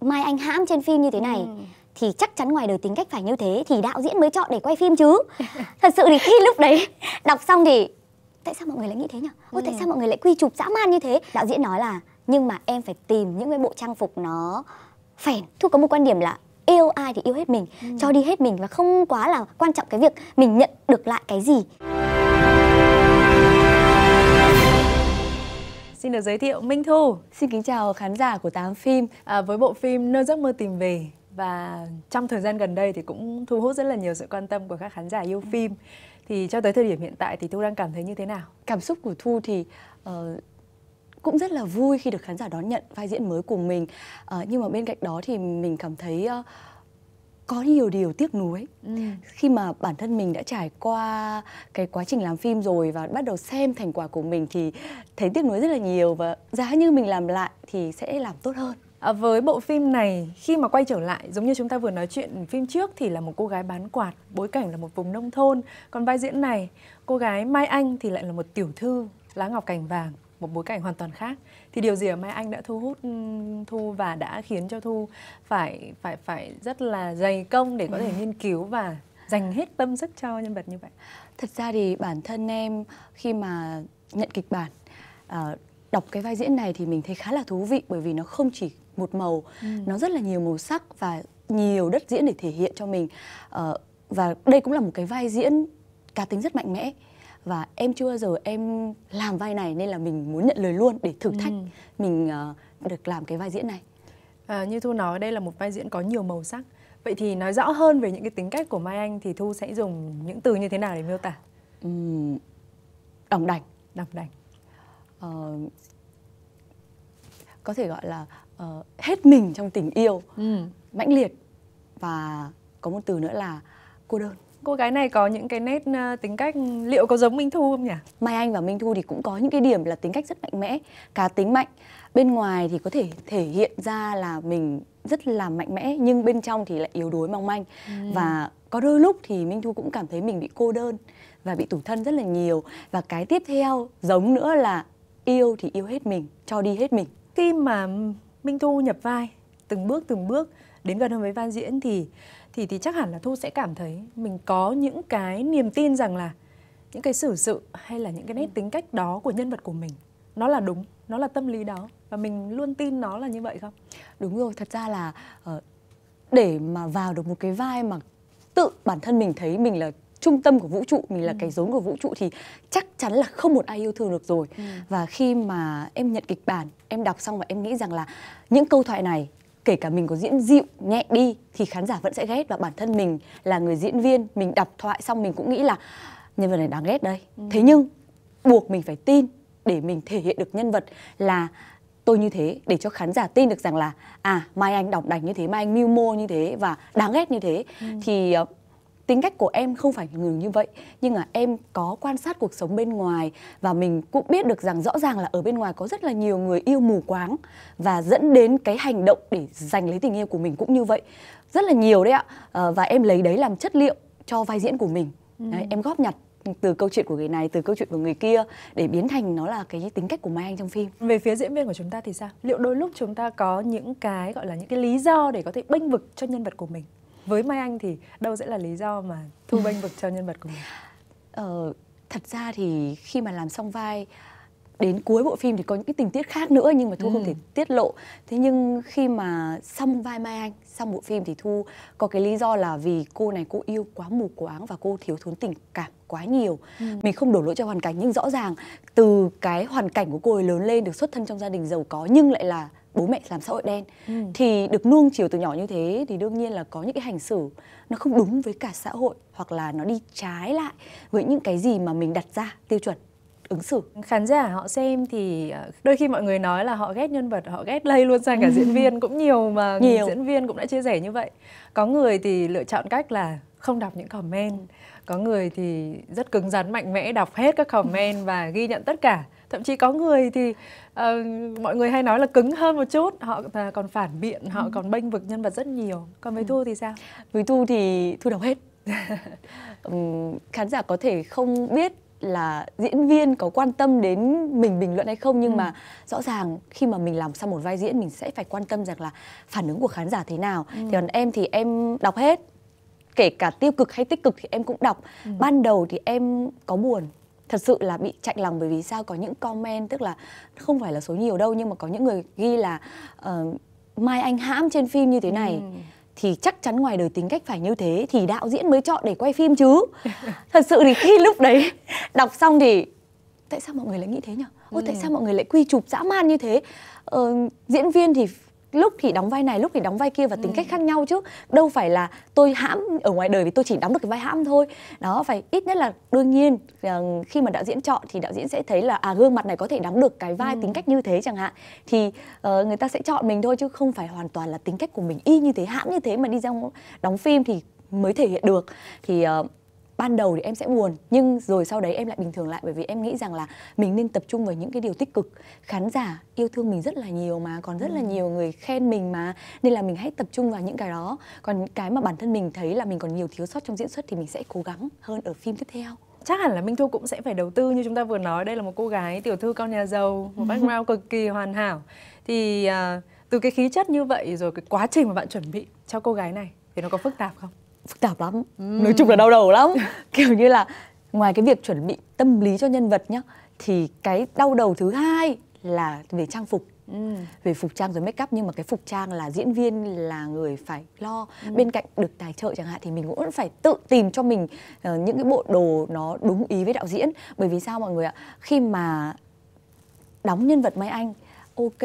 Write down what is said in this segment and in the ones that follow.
Mai Anh hãm trên phim như thế này ừ. thì chắc chắn ngoài đời tính cách phải như thế thì đạo diễn mới chọn để quay phim chứ. Thật sự thì khi lúc đấy đọc xong thì tại sao mọi người lại nghĩ thế nhỉ? ừ. tại sao mọi người lại quy chụp dã man như thế? Đạo diễn nói là nhưng mà em phải tìm những cái bộ trang phục nó phèn. Thu có một quan điểm là yêu ai thì yêu hết mình, ừ. cho đi hết mình và không quá là quan trọng cái việc mình nhận được lại cái gì. Xin được giới thiệu Minh Thu. Xin kính chào khán giả của Tám Phim à, với bộ phim Nơi giấc mơ tìm về và trong thời gian gần đây thì cũng thu hút rất là nhiều sự quan tâm của các khán giả yêu phim. Thì cho tới thời điểm hiện tại thì Thu đang cảm thấy như thế nào? Cảm xúc của Thu thì uh, cũng rất là vui khi được khán giả đón nhận vai diễn mới của mình. Uh, nhưng mà bên cạnh đó thì mình cảm thấy uh, có nhiều điều tiếc nuối ừ. khi mà bản thân mình đã trải qua cái quá trình làm phim rồi và bắt đầu xem thành quả của mình thì thấy tiếc nuối rất là nhiều và giá như mình làm lại thì sẽ làm tốt hơn À, với bộ phim này khi mà quay trở lại giống như chúng ta vừa nói chuyện phim trước thì là một cô gái bán quạt bối cảnh là một vùng nông thôn còn vai diễn này cô gái mai anh thì lại là một tiểu thư lá ngọc cành vàng một bối cảnh hoàn toàn khác thì điều gì ở Mai Anh đã thu hút ừ, Thu và đã khiến cho Thu phải phải phải rất là dày công để có thể ừ. nghiên cứu và dành hết tâm sức cho nhân vật như vậy. Thật ra thì bản thân em khi mà nhận kịch bản ờ, đọc cái vai diễn này thì mình thấy khá là thú vị bởi vì nó không chỉ một màu, ừ. nó rất là nhiều màu sắc và nhiều đất diễn để thể hiện cho mình ờ, và đây cũng là một cái vai diễn cá tính rất mạnh mẽ và em chưa bao giờ em làm vai này nên là mình muốn nhận lời luôn để thử thách ừ. mình uh, được làm cái vai diễn này à, như thu nói đây là một vai diễn có nhiều màu sắc vậy thì nói rõ hơn về những cái tính cách của mai anh thì thu sẽ dùng những từ như thế nào để miêu tả uhm, đỏng đành đỏng đành uh, ờ, có thể gọi là uh, hết mình trong tình yêu ừ. mãnh liệt và có một từ nữa là cô đơn cô gái này có những cái nét uh, tính cách liệu có giống Minh Thu không nhỉ? Mai Anh và Minh Thu thì cũng có những cái điểm là tính cách rất mạnh mẽ, cá tính mạnh. Bên ngoài thì có thể thể hiện ra là mình rất là mạnh mẽ nhưng bên trong thì lại yếu đuối mong manh ừ. và có đôi lúc thì Minh Thu cũng cảm thấy mình bị cô đơn và bị tủ thân rất là nhiều và cái tiếp theo giống nữa là yêu thì yêu hết mình, cho đi hết mình. Khi mà Minh Thu nhập vai từng bước từng bước đến gần hơn với Van diễn thì thì thì chắc hẳn là thu sẽ cảm thấy mình có những cái niềm tin rằng là những cái xử sự hay là những cái nét ừ. tính cách đó của nhân vật của mình nó là đúng nó là tâm lý đó và mình luôn tin nó là như vậy không đúng rồi thật ra là ờ, để mà vào được một cái vai mà tự bản thân mình thấy mình là trung tâm của vũ trụ mình là ừ. cái rốn của vũ trụ thì chắc chắn là không một ai yêu thương được rồi ừ. và khi mà em nhận kịch bản em đọc xong và em nghĩ rằng là những câu thoại này kể cả mình có diễn dịu nhẹ đi thì khán giả vẫn sẽ ghét và bản thân mình là người diễn viên mình đọc thoại xong mình cũng nghĩ là nhân vật này đáng ghét đây ừ. thế nhưng buộc mình phải tin để mình thể hiện được nhân vật là tôi như thế để cho khán giả tin được rằng là à mai anh đọc đành như thế mai anh mưu mô như thế và đáng ghét như thế ừ. thì ờ, tính cách của em không phải người như vậy nhưng mà em có quan sát cuộc sống bên ngoài và mình cũng biết được rằng rõ ràng là ở bên ngoài có rất là nhiều người yêu mù quáng và dẫn đến cái hành động để giành lấy tình yêu của mình cũng như vậy rất là nhiều đấy ạ ờ, và em lấy đấy làm chất liệu cho vai diễn của mình ừ. đấy, em góp nhặt từ câu chuyện của người này từ câu chuyện của người kia để biến thành nó là cái tính cách của mai anh trong phim về phía diễn viên của chúng ta thì sao liệu đôi lúc chúng ta có những cái gọi là những cái lý do để có thể bênh vực cho nhân vật của mình với mai anh thì đâu sẽ là lý do mà thu bênh vực cho nhân vật của mình ờ, thật ra thì khi mà làm xong vai đến cuối bộ phim thì có những cái tình tiết khác nữa nhưng mà thu ừ. không thể tiết lộ thế nhưng khi mà xong vai mai anh xong bộ phim thì thu có cái lý do là vì cô này cô yêu quá mù quáng và cô thiếu thốn tình cảm quá nhiều ừ. mình không đổ lỗi cho hoàn cảnh nhưng rõ ràng từ cái hoàn cảnh của cô ấy lớn lên được xuất thân trong gia đình giàu có nhưng lại là bố mẹ làm xã hội đen ừ. thì được nuông chiều từ nhỏ như thế thì đương nhiên là có những cái hành xử nó không đúng với cả xã hội hoặc là nó đi trái lại với những cái gì mà mình đặt ra tiêu chuẩn ứng xử khán giả họ xem thì ờ, đôi khi mọi người nói là họ ghét nhân vật họ ghét lây luôn sang cả diễn viên cũng nhiều mà nhiều. diễn viên cũng đã chia sẻ như vậy có người thì lựa chọn cách là không đọc những comment có người thì rất cứng rắn mạnh mẽ đọc hết các comment và ghi nhận tất cả thậm chí có người thì uh, mọi người hay nói là cứng hơn một chút họ à, còn phản biện họ ừ. còn bênh vực nhân vật rất nhiều còn với ừ. thu thì sao với thu thì thu đọc hết um, khán giả có thể không biết là diễn viên có quan tâm đến mình bình luận hay không nhưng ừ. mà rõ ràng khi mà mình làm xong một vai diễn mình sẽ phải quan tâm rằng là phản ứng của khán giả thế nào ừ. thì còn em thì em đọc hết kể cả tiêu cực hay tích cực thì em cũng đọc ừ. ban đầu thì em có buồn thật sự là bị chạy lòng bởi vì sao có những comment tức là không phải là số nhiều đâu nhưng mà có những người ghi là uh, mai anh hãm trên phim như thế này ừ. thì chắc chắn ngoài đời tính cách phải như thế thì đạo diễn mới chọn để quay phim chứ thật sự thì khi lúc đấy đọc xong thì tại sao mọi người lại nghĩ thế nhỉ ừ. tại sao mọi người lại quy chụp dã man như thế ờ, diễn viên thì lúc thì đóng vai này lúc thì đóng vai kia và tính ừ. cách khác nhau chứ đâu phải là tôi hãm ở ngoài đời vì tôi chỉ đóng được cái vai hãm thôi đó phải ít nhất là đương nhiên ờ, khi mà đạo diễn chọn thì đạo diễn sẽ thấy là à gương mặt này có thể đóng được cái vai ừ. tính cách như thế chẳng hạn thì uh, người ta sẽ chọn mình thôi chứ không phải hoàn toàn là tính cách của mình y như thế hãm như thế mà đi ra đóng phim thì mới thể hiện được thì uh, ban đầu thì em sẽ buồn nhưng rồi sau đấy em lại bình thường lại bởi vì em nghĩ rằng là mình nên tập trung vào những cái điều tích cực khán giả yêu thương mình rất là nhiều mà còn rất là ừ. nhiều người khen mình mà nên là mình hãy tập trung vào những cái đó còn cái mà bản thân mình thấy là mình còn nhiều thiếu sót trong diễn xuất thì mình sẽ cố gắng hơn ở phim tiếp theo chắc hẳn là Minh Thu cũng sẽ phải đầu tư như chúng ta vừa nói đây là một cô gái tiểu thư con nhà giàu một ừ. background cực kỳ hoàn hảo thì uh, từ cái khí chất như vậy rồi cái quá trình mà bạn chuẩn bị cho cô gái này thì nó có phức tạp không? phức tạp lắm ừ. nói chung là đau đầu lắm kiểu như là ngoài cái việc chuẩn bị tâm lý cho nhân vật nhá thì cái đau đầu thứ hai là về trang phục Ừ. về phục trang rồi make up nhưng mà cái phục trang là diễn viên là người phải lo ừ. bên cạnh được tài trợ chẳng hạn thì mình cũng vẫn phải tự tìm cho mình uh, những cái bộ đồ nó đúng ý với đạo diễn bởi vì sao mọi người ạ khi mà đóng nhân vật Mai Anh ok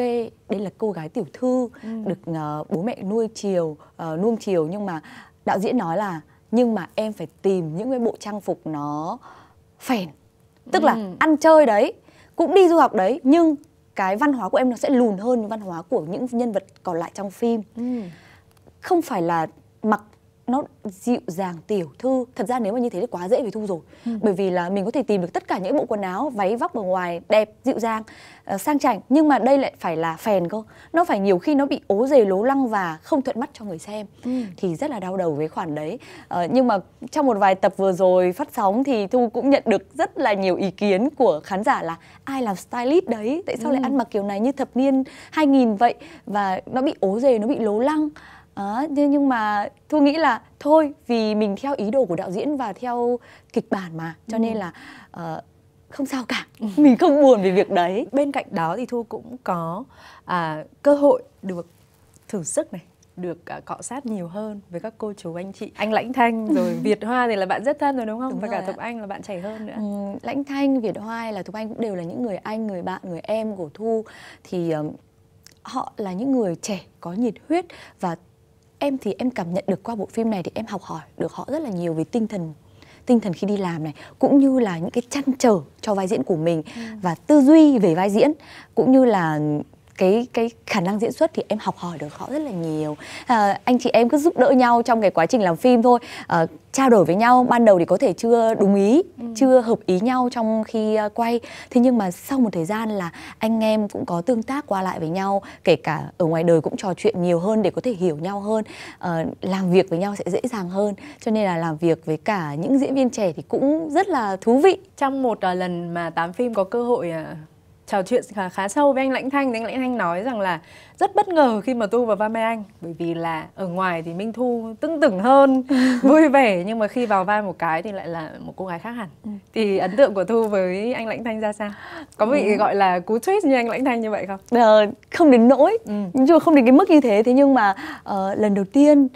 đây là cô gái tiểu thư ừ. được uh, bố mẹ nuôi chiều uh, nuông chiều nhưng mà đạo diễn nói là nhưng mà em phải tìm những cái bộ trang phục nó phèn tức ừ. là ăn chơi đấy cũng đi du học đấy nhưng cái văn hóa của em nó sẽ lùn hơn văn hóa của những nhân vật còn lại trong phim ừ. không phải là mặc nó dịu dàng tiểu thư thật ra nếu mà như thế thì quá dễ về thu rồi ừ. bởi vì là mình có thể tìm được tất cả những bộ quần áo váy vóc ở ngoài đẹp dịu dàng uh, sang chảnh nhưng mà đây lại phải là phèn cơ nó phải nhiều khi nó bị ố dề lố lăng và không thuận mắt cho người xem ừ. thì rất là đau đầu với khoản đấy uh, nhưng mà trong một vài tập vừa rồi phát sóng thì thu cũng nhận được rất là nhiều ý kiến của khán giả là ai làm stylist đấy tại sao ừ. lại ăn mặc kiểu này như thập niên 2000 vậy và nó bị ố dề nó bị lố lăng Á, ờ, nhưng mà Thu nghĩ là thôi vì mình theo ý đồ của đạo diễn và theo kịch bản mà, cho ừ. nên là uh, không sao cả ừ. mình không buồn về việc đấy bên cạnh đó thì thu cũng có à, cơ hội được thử sức này được à, cọ sát nhiều hơn với các cô chú anh chị anh lãnh thanh rồi việt hoa thì là bạn rất thân rồi đúng không đúng và cả thục anh là bạn trẻ hơn nữa ừ, lãnh thanh việt hoa là thục anh cũng đều là những người anh người bạn người em của thu thì um, họ là những người trẻ có nhiệt huyết và em thì em cảm nhận được qua bộ phim này thì em học hỏi được họ rất là nhiều về tinh thần tinh thần khi đi làm này cũng như là những cái chăn trở cho vai diễn của mình ừ. và tư duy về vai diễn cũng như là cái cái khả năng diễn xuất thì em học hỏi được họ rất là nhiều à, anh chị em cứ giúp đỡ nhau trong cái quá trình làm phim thôi à, trao đổi với nhau ban đầu thì có thể chưa đúng ý ừ. chưa hợp ý nhau trong khi à, quay thế nhưng mà sau một thời gian là anh em cũng có tương tác qua lại với nhau kể cả ở ngoài đời cũng trò chuyện nhiều hơn để có thể hiểu nhau hơn à, làm việc với nhau sẽ dễ dàng hơn cho nên là làm việc với cả những diễn viên trẻ thì cũng rất là thú vị trong một à, lần mà tám phim có cơ hội à, trò chuyện khá, khá sâu với anh Lãnh Thanh thì anh Lãnh Thanh nói rằng là rất bất ngờ khi mà Tu vào vai Mai Anh bởi vì là ở ngoài thì Minh Thu tưng tửng hơn, vui vẻ nhưng mà khi vào vai một cái thì lại là một cô gái khác hẳn. Ừ. Thì ấn tượng của Thu với anh Lãnh Thanh ra sao? Có bị ừ. gọi là cú twist như anh Lãnh Thanh như vậy không? À, không đến nỗi, ừ. nhưng không đến cái mức như thế thế nhưng mà uh, lần đầu tiên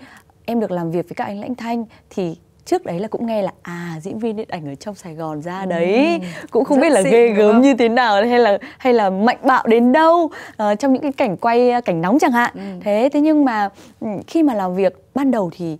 em được làm việc với các anh Lãnh Thanh thì trước đấy là cũng nghe là à diễn viên điện ảnh ở trong Sài Gòn ra ừ. đấy ừ. cũng không Rất biết là xịn, ghê gớm như thế nào hay là hay là mạnh bạo đến đâu uh, trong những cái cảnh quay ờ, cảnh nóng chẳng hạn ừ. thế thế nhưng mà ừ, khi mà làm việc ban đầu thì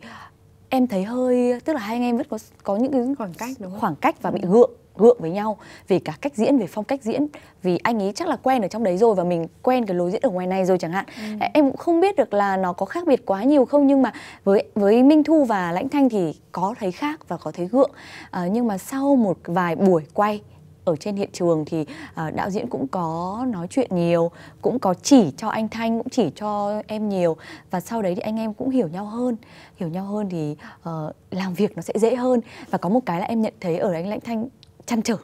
em thấy hơi tức là hai anh em vẫn có có những cái khoảng cách đúng không? khoảng cách và bị gượng gượng với nhau vì cả cách diễn về phong cách diễn vì anh ấy chắc là quen ở trong đấy rồi và mình quen cái lối diễn ở ngoài này rồi chẳng hạn ừ. em cũng không biết được là nó có khác biệt quá nhiều không nhưng mà với với Minh Thu và Lãnh Thanh thì có thấy khác và có thấy gượng à, nhưng mà sau một vài buổi quay ở trên hiện trường thì uh, đạo diễn cũng có nói chuyện nhiều cũng có chỉ cho anh thanh cũng chỉ cho em nhiều và sau đấy thì anh em cũng hiểu nhau hơn hiểu nhau hơn thì uh, làm việc nó sẽ dễ hơn và có một cái là em nhận thấy ở anh lãnh thanh chăn trở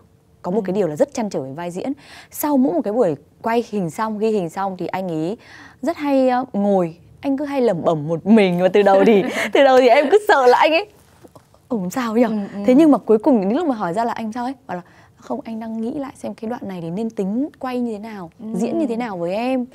có một ừ. cái điều là rất chăn trở về vai diễn sau mỗi một cái buổi quay hình xong ghi hình xong thì anh ấy rất hay ờ, ngồi anh cứ hay lẩm bẩm một mình và từ đầu thì từ đầu thì em cứ sợ là anh ấy ổng sao nhỉ ừ, ừ, thế nhưng mà cuối cùng những lúc mà hỏi ra là anh sao ấy bảo là không anh đang nghĩ lại xem cái đoạn này thì nên tính quay như thế nào ừ. diễn như thế nào với em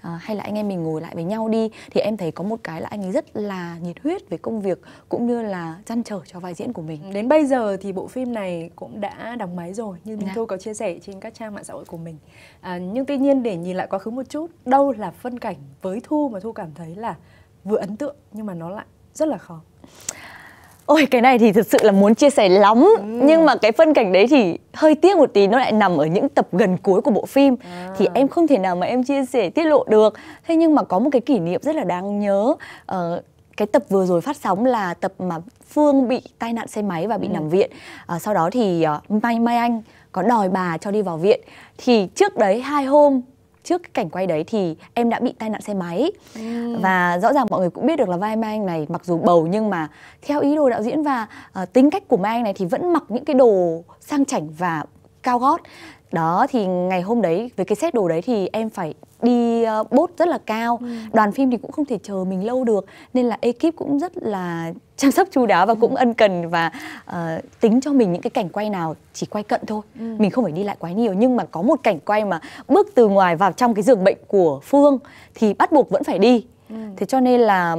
à, hay là anh em mình ngồi lại với nhau đi thì em thấy có một cái là anh ấy rất là nhiệt huyết về công việc cũng như là chăn trở cho vai diễn của mình đến bây giờ thì bộ phim này cũng đã đóng máy rồi như dạ. tôi có chia sẻ trên các trang mạng xã hội của mình à, nhưng tuy nhiên để nhìn lại quá khứ một chút đâu là phân cảnh với thu mà thu cảm thấy là vừa ấn tượng nhưng mà nó lại rất là khó ôi cái này thì thực sự là muốn chia sẻ lắm ừ. nhưng mà cái phân cảnh đấy thì hơi tiếc một tí nó lại nằm ở những tập gần cuối của bộ phim à. thì em không thể nào mà em chia sẻ tiết lộ được thế nhưng mà có một cái kỷ niệm rất là đáng nhớ ờ, cái tập vừa rồi phát sóng là tập mà Phương bị tai nạn xe máy và bị ừ. nằm viện. À, sau đó thì uh, Mai Mai Anh có đòi bà cho đi vào viện. Thì trước đấy hai hôm trước cái cảnh quay đấy thì em đã bị tai nạn xe máy ừ. và rõ ràng mọi người cũng biết được là vai mai anh này mặc dù bầu nhưng mà theo ý đồ đạo diễn và uh, tính cách của mai anh này thì vẫn mặc những cái đồ sang chảnh và cao gót đó thì ngày hôm đấy với cái set đồ đấy thì em phải đi uh, bốt rất là cao ừ. đoàn phim thì cũng không thể chờ mình lâu được nên là ekip cũng rất là chăm sóc chú đáo và cũng ân cần và uh, tính cho mình những cái cảnh quay nào chỉ quay cận thôi ừ. mình không phải đi lại quá nhiều nhưng mà có một cảnh quay mà bước từ ngoài vào trong cái giường bệnh của phương thì bắt buộc vẫn phải đi ừ. thế cho nên là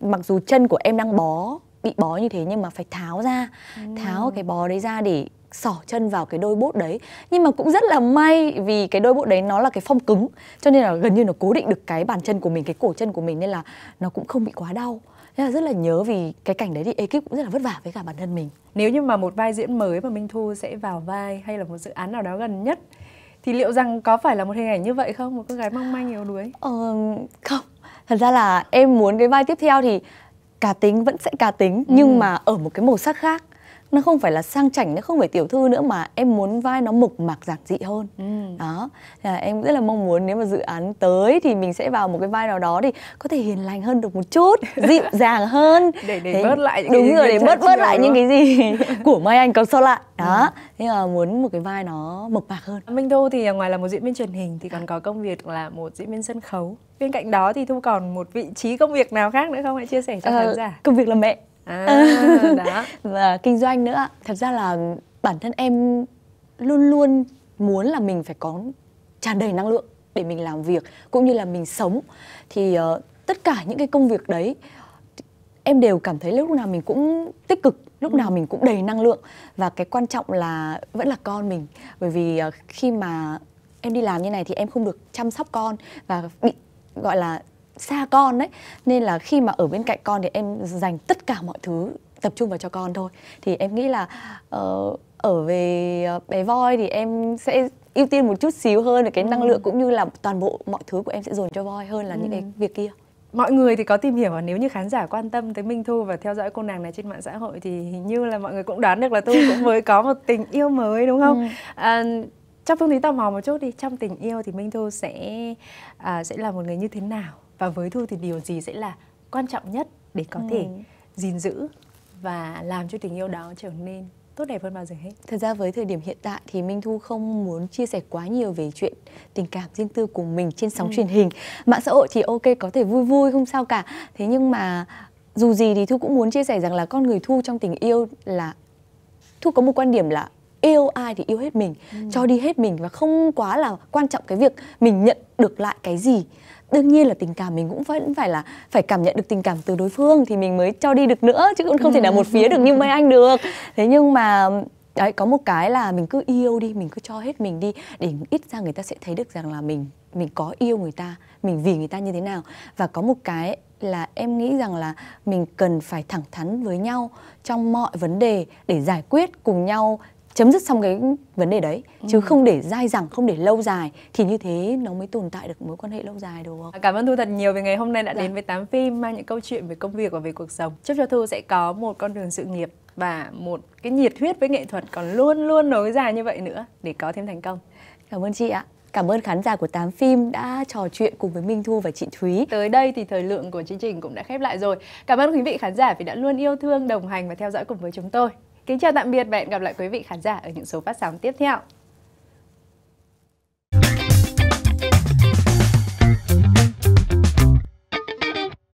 mặc dù chân của em đang bó bị bó như thế nhưng mà phải tháo ra ừ. tháo cái bó đấy ra để sỏ chân vào cái đôi bốt đấy nhưng mà cũng rất là may vì cái đôi bốt đấy nó là cái phong cứng cho nên là gần như nó cố định được cái bàn chân của mình cái cổ chân của mình nên là nó cũng không bị quá đau Thế là rất là nhớ vì cái cảnh đấy thì ekip cũng rất là vất vả với cả bản thân mình. Nếu như mà một vai diễn mới mà Minh Thu sẽ vào vai hay là một dự án nào đó gần nhất thì liệu rằng có phải là một hình ảnh như vậy không? Một cô gái mong manh yếu đuối? Ờ, không. Thật ra là em muốn cái vai tiếp theo thì cá tính vẫn sẽ cá tính ừ. nhưng mà ở một cái màu sắc khác nó không phải là sang chảnh nó không phải tiểu thư nữa mà em muốn vai nó mộc mạc giản dị hơn ừ. đó là em rất là mong muốn nếu mà dự án tới thì mình sẽ vào một cái vai nào đó thì có thể hiền lành hơn được một chút dịu dàng hơn để để thế, bớt lại những đúng rồi để bớt bớt lại những cái gì của mai anh còn so lại ừ. đó ừ. thế là muốn một cái vai nó mộc mạc hơn minh thu thì ngoài là một diễn viên truyền hình thì còn có công việc là một diễn viên sân khấu bên cạnh đó thì thu còn một vị trí công việc nào khác nữa không hãy chia sẻ cho ờ, khán giả công việc là mẹ À, đó. và kinh doanh nữa thật ra là bản thân em luôn luôn muốn là mình phải có tràn đầy năng lượng để mình làm việc cũng như là mình sống thì uh, tất cả những cái công việc đấy em đều cảm thấy lúc nào mình cũng tích cực lúc ừ. nào mình cũng đầy năng lượng và cái quan trọng là vẫn là con mình bởi vì uh, khi mà em đi làm như này thì em không được chăm sóc con và bị gọi là xa con đấy nên là khi mà ở bên cạnh con thì em dành tất cả mọi thứ tập trung vào cho con thôi thì em nghĩ là uh, ở về ờ, bé voi thì em sẽ ưu tiên một chút xíu hơn là cái ừ. năng lượng ừ. cũng như là toàn bộ mọi thứ của em sẽ dồn cho voi hơn là ừ. những cái ừ. việc kia mọi người thì có tìm hiểu và nếu như khán giả quan tâm tới Minh Thu và theo dõi cô nàng này trên mạng xã hội thì hình như là mọi người cũng đoán được là tôi cũng mới có một tình yêu mới đúng không? Ừ. À, trong phương thí tò mò một chút đi trong tình yêu thì Minh Thu sẽ à, sẽ là một người như thế nào? và với thu thì điều gì sẽ là quan trọng nhất để có ừ. thể gìn giữ và làm cho tình yêu đó trở nên tốt đẹp hơn bao giờ hết. Thật ra với thời điểm hiện tại thì Minh Thu không muốn chia sẻ quá nhiều về chuyện tình cảm riêng tư của mình trên sóng ừ. truyền hình. Mạng xã hội thì ok có thể vui vui không sao cả. Thế nhưng mà dù gì thì Thu cũng muốn chia sẻ rằng là con người Thu trong tình yêu là Thu có một quan điểm là yêu ai thì yêu hết mình, ừ. cho đi hết mình và không quá là quan trọng cái việc mình nhận được lại cái gì đương nhiên là tình cảm mình cũng vẫn phải là phải cảm nhận được tình cảm từ đối phương thì mình mới cho đi được nữa chứ cũng không thể nào một phía được như mấy anh được thế nhưng mà đấy có một cái là mình cứ yêu đi mình cứ cho hết mình đi để ít ra người ta sẽ thấy được rằng là mình mình có yêu người ta mình vì người ta như thế nào và có một cái là em nghĩ rằng là mình cần phải thẳng thắn với nhau trong mọi vấn đề để giải quyết cùng nhau chấm dứt xong cái vấn đề đấy ừ. chứ không để dai dẳng không để lâu dài thì như thế nó mới tồn tại được mối quan hệ lâu dài đúng không cảm ơn thu thật nhiều về ngày hôm nay đã dạ. đến với tám phim mang những câu chuyện về công việc và về cuộc sống chúc cho thu sẽ có một con đường sự nghiệp và một cái nhiệt huyết với nghệ thuật còn luôn luôn nối dài như vậy nữa để có thêm thành công cảm ơn chị ạ Cảm ơn khán giả của Tám Phim đã trò chuyện cùng với Minh Thu và chị Thúy. Tới đây thì thời lượng của chương trình cũng đã khép lại rồi. Cảm ơn quý vị khán giả vì đã luôn yêu thương, đồng hành và theo dõi cùng với chúng tôi. Kính chào tạm biệt và hẹn gặp lại quý vị khán giả ở những số phát sóng tiếp theo.